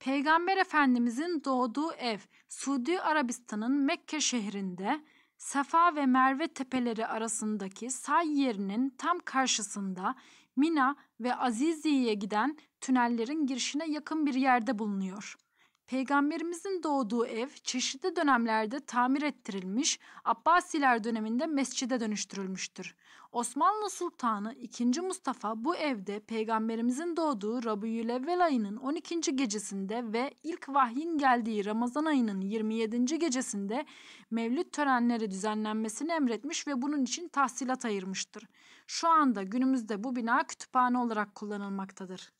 Peygamber Efendimizin doğduğu ev Suudi Arabistan'ın Mekke şehrinde Safa ve Merve tepeleri arasındaki say yerinin tam karşısında Mina ve Aziziye'ye giden tünellerin girişine yakın bir yerde bulunuyor. Peygamberimizin doğduğu ev çeşitli dönemlerde tamir ettirilmiş, Abbasiler döneminde mescide dönüştürülmüştür. Osmanlı Sultanı 2. Mustafa bu evde Peygamberimizin doğduğu Rabiülevvel ayının 12. gecesinde ve ilk vahyin geldiği Ramazan ayının 27. gecesinde mevlüt törenleri düzenlenmesini emretmiş ve bunun için tahsilat ayırmıştır. Şu anda günümüzde bu bina kütüphane olarak kullanılmaktadır.